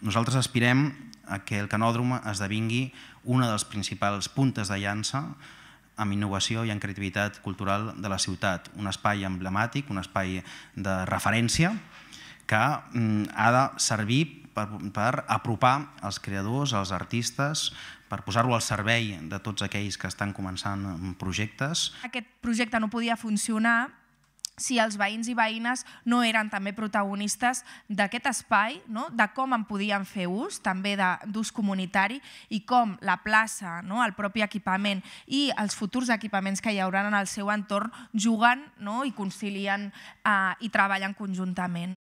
Nosaltres aspirem a que el canòdrom esdevingui una dels principals puntes de llança amb innovació i amb creativitat cultural de la ciutat. Un espai emblemàtic, un espai de referència que mm, ha de servir per, per apropar els creadors, els artistes, per posar-lo al servei de tots aquells que estan començant projectes. Aquest projecte no podia funcionar si els veïns i veïnes no eren també protagonistes d'aquest espai, no? de com en podien fer ús, també d'ús comunitari, i com la plaça, no? el propi equipament i els futurs equipaments que hi hauran en el seu entorn juguen no? i concilien eh, i treballen conjuntament.